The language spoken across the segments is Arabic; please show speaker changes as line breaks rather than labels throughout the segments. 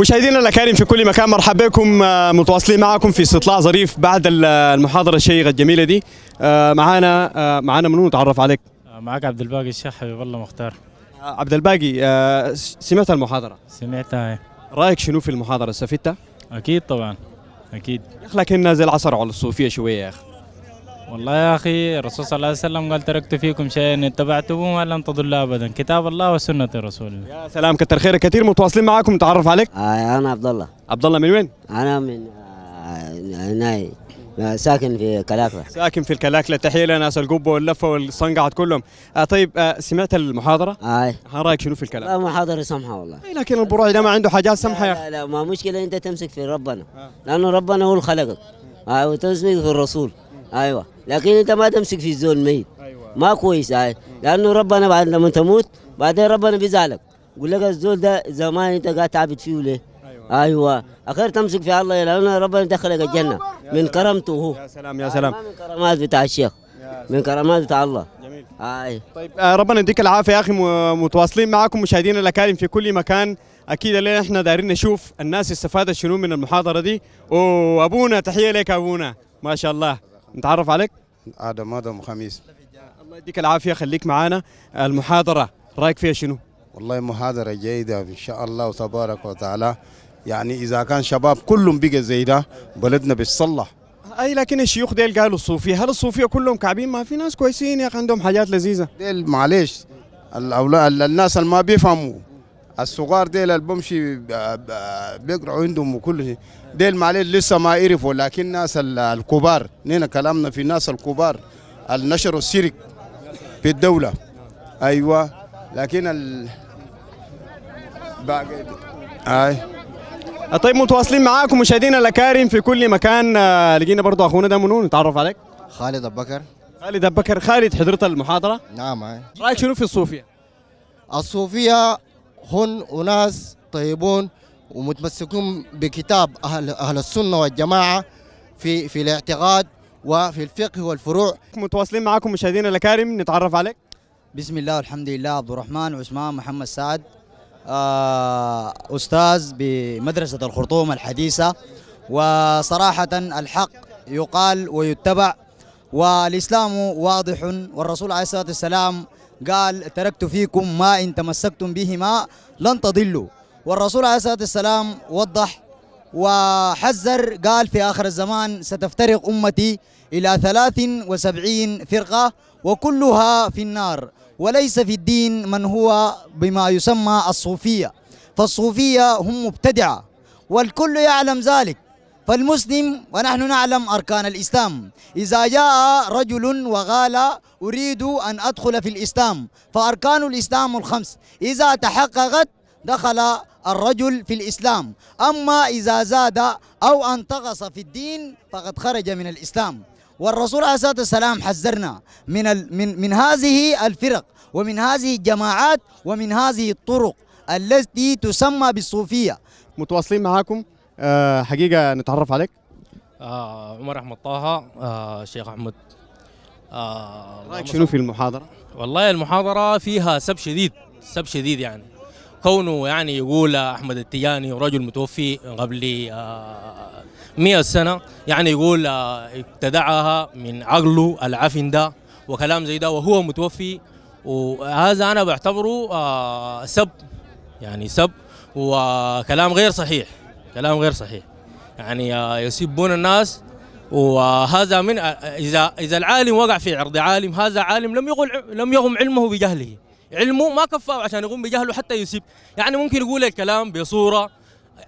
مشاهدينا الاكارم في كل مكان مرحبا بكم آه، متواصلين معكم في استطلاع ظريف بعد المحاضره الشيقه الجميله دي آه، معانا آه، معانا منو نتعرف عليك معك عبد الباقي الشيخ حبيب الله مختار عبد الباقي سمعت المحاضره سمعتها ايه. رايك شنو في المحاضره استفدت اكيد طبعا اكيد يا اخي لكن زي العصر على الصوفيه شويه يا اخي
والله يا أخي الرسول صلى الله عليه وسلم قال تركت فيكم شيئا اتبعتموه لن تضلوا أبدا كتاب الله وسنة الرسول يا
سلام كتر خير كثير متواصلين معاكم
نتعرف عليك آه أنا عبد الله عبد الله من وين؟ أنا من آه ناي آه، ساكن في كلاكلة
ساكن في الكلاكلة تحية لناس القبة واللفة والصنقعة كلهم آه طيب آه سمعت المحاضرة؟ اي آه رأيك شنو في الكلام؟ لا محاضرة سمحة والله آه
لكن البروع ده ما عنده حاجات سمحة يا لا, لا, لا ما مشكلة أنت تمسك في ربنا آه. لأنه ربنا هو اللي خلقك آه وتمسك في الرسول ايوه لكن انت ما تمسك في الزول ميت أيوة. ما كويس هاي آه. لانه ربنا بعد لما تموت بعدين ربنا بيزعلك يقول لك الزول ده زمان انت قاعد تعبد فيه ليه ايوه, أيوة. اخير تمسك في الله لان ربنا دخلك الجنه من كرمته هو يا سلام يا سلام من كرامات بتاع الشيخ من كرامات بتاع الله جميل ايوه
طيب آه ربنا يديك العافيه يا اخي متواصلين معكم مشاهدينا الاكارم في كل مكان اكيد اللي احنا دايرين نشوف الناس استفادت شنو من المحاضره دي وابونا تحيه لك ابونا ما شاء الله نتعرف عليك
ادم ادم خميس
الله يديك العافيه خليك معانا المحاضره رايك فيها شنو والله محاضره جيده ان شاء الله تبارك وتعالى يعني اذا كان شباب كلهم بقى زي ده بلدنا بتصلح اي لكن الشيوخ ديل قالوا الصوفيه هل الصوفيه كلهم كعبين ما في ناس كويسين يا اخي عندهم حاجات لذيذه ديل
معلش الاولاد الناس اللي ما بيفهموا الصغار ديل اللي بمشي آه، آه، بيقرعوا عندهم وكل شيء ديل معلش لسه ما عرفوا لكن ناس
الكبار نينا كلامنا في الناس الكبار النشر السيرك في الدولة أيوة لكن ال باقي أي طيب متواصلين معاكم مشاهدينا الاكارم في كل مكان آه، لقينا برضه اخونا ده منون نتعرف عليك خالد ابو بكر خالد ابو بكر خالد حضرت المحاضره نعم رايك شنو في الصوفيه
الصوفيه هن أناس طيبون ومتمسكون بكتاب أهل, أهل السنة والجماعة في, في
الاعتقاد وفي الفقه والفروع متواصلين معكم مشاهدينا الأكارم نتعرف عليك بسم الله والحمد لله عبد الرحمن عثمان محمد سعد آه، أستاذ بمدرسة الخرطوم الحديثة وصراحة الحق يقال ويتبع والإسلام واضح والرسول عليه الصلاة والسلام قال تركت فيكم ما إن تمسكتم به ما لن تضلوا والرسول عليه الصلاة والسلام وضح وحذر قال في آخر الزمان ستفترق أمتي إلى 73 فرقة وكلها في النار وليس في الدين من هو بما يسمى الصوفية فالصوفية هم مبتدعة والكل يعلم ذلك فالمسلم ونحن نعلم أركان الإسلام إذا جاء رجل وقال أريد أن أدخل في الإسلام فأركان الإسلام الخمس إذا تحققت دخل الرجل في الإسلام أما إذا زاد أو انتقص في الدين فقد خرج من الإسلام والرسول عليه الصلاة والسلام حذرنا من, من, من هذه الفرق ومن هذه الجماعات ومن هذه الطرق التي تسمى بالصوفية متواصلين معاكم آه، حقيقه نتعرف عليك
آه عمر احمد طه آه شيخ احمد آه رايك شنو في المحاضره والله المحاضره فيها سب شديد سب شديد يعني كونه يعني يقول احمد التياني رجل متوفي قبل 100 آه، سنه يعني يقول آه، ابتدعها من عقله العفن ده وكلام زي ده وهو متوفي وهذا انا بعتبره سب يعني سب وكلام غير صحيح كلام غير صحيح يعني آه، يسبون الناس وهذا من آه، اذا اذا العالم وقع في عرض عالم هذا عالم لم يقل لم يقم علمه بجهله علمه ما كفاه عشان يقوم بجهله حتى يسب يعني ممكن يقول الكلام بصوره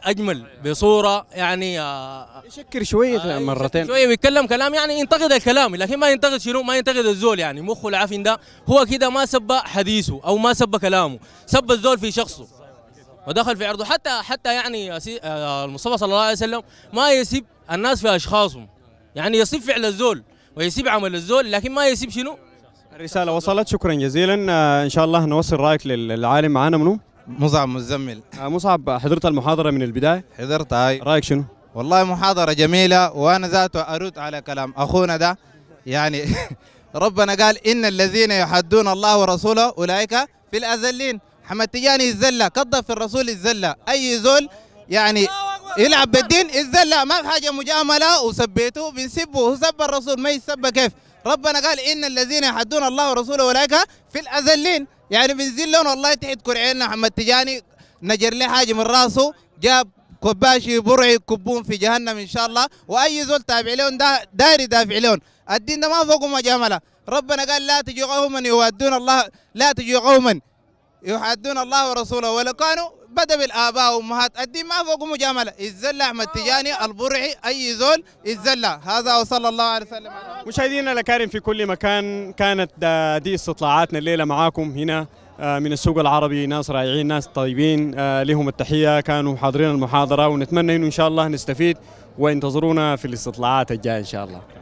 اجمل بصوره يعني آه، يشكر
شويه مرتين
شويه بيتكلم كلام يعني ينتقد الكلام لكن ما ينتقد شنو ما ينتقد الزول يعني مخه العفن ده هو كده ما سب حديثه او ما سب كلامه سب الزول في شخصه ودخل في عرضه حتى حتى يعني آه، المصطفى صلى الله عليه وسلم ما يسيب الناس في اشخاصهم يعني يصيب فعل الزول ويسيب عمل الزول لكن ما يسيب شنو
الرسالة وصلت شكرا جزيلا آه، ان شاء الله نوصل رايك للعالم معانا منو مصعب مزمل آه، مصعب حضرت
المحاضرة من البداية حضرت هاي رايك شنو والله محاضرة جميلة وانا ذاته ارد على كلام اخونا ده يعني ربنا قال ان الذين يحدون الله ورسوله اولئك في الاذلين حمد تجاني الزله قضى في الرسول الزله اي زول يعني يلعب بالدين الزله ما في حاجه مجامله وسبيته بنسبه سب الرسول ما يسب كيف ربنا قال ان الذين يحدون الله ورسوله اولئك في الاذلين يعني بنزلون والله تحت كرعينا حمد تجاني نجر لي حاجه من راسه جاب كباشي برعي كبون في جهنم ان شاء الله واي زول تابع لهم ده داري دافع لهم الدين ده ما فوق مجامله ربنا قال لا تجي قوما يوادون الله لا تجي قوما يحادون الله ورسوله ولو كانوا بدا بالاباء وامهات الدين ما فوق مجامله الزله احمد آه، تجاني البرعي اي زول الزله هذا وصلى الله عليه وسلم
مشاهدينا الاكارم في كل مكان كانت دي استطلاعاتنا الليله معاكم هنا آه، من السوق العربي ناس رائعين ناس طيبين آه، لهم التحيه كانوا حاضرين المحاضره ونتمنى انه ان شاء الله نستفيد وانتظرونا في الاستطلاعات الجايه ان شاء
الله